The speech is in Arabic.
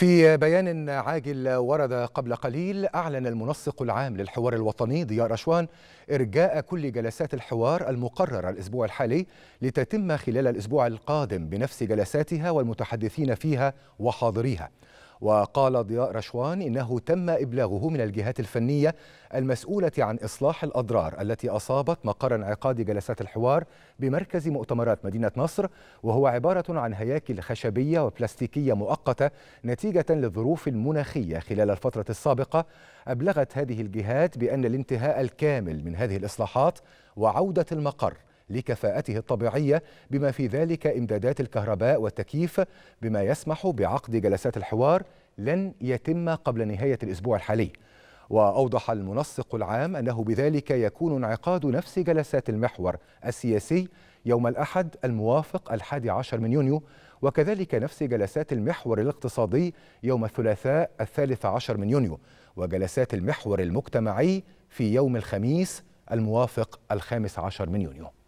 في بيان عاجل ورد قبل قليل أعلن المنسق العام للحوار الوطني ضياء رشوان إرجاء كل جلسات الحوار المقررة الأسبوع الحالي لتتم خلال الأسبوع القادم بنفس جلساتها والمتحدثين فيها وحاضريها وقال ضياء رشوان إنه تم إبلاغه من الجهات الفنية المسؤولة عن إصلاح الأضرار التي أصابت مقر انعقاد جلسات الحوار بمركز مؤتمرات مدينة نصر وهو عبارة عن هياكل خشبية وبلاستيكية مؤقتة نتيجة للظروف المناخية خلال الفترة السابقة أبلغت هذه الجهات بأن الانتهاء الكامل من هذه الإصلاحات وعودة المقر لكفاءته الطبيعية بما في ذلك إمدادات الكهرباء والتكييف بما يسمح بعقد جلسات الحوار لن يتم قبل نهاية الأسبوع الحالي وأوضح المنسق العام أنه بذلك يكون انعقاد نفس جلسات المحور السياسي يوم الأحد الموافق الحادي عشر من يونيو وكذلك نفس جلسات المحور الاقتصادي يوم الثلاثاء الثالث عشر من يونيو وجلسات المحور المجتمعي في يوم الخميس الموافق الخامس عشر من يونيو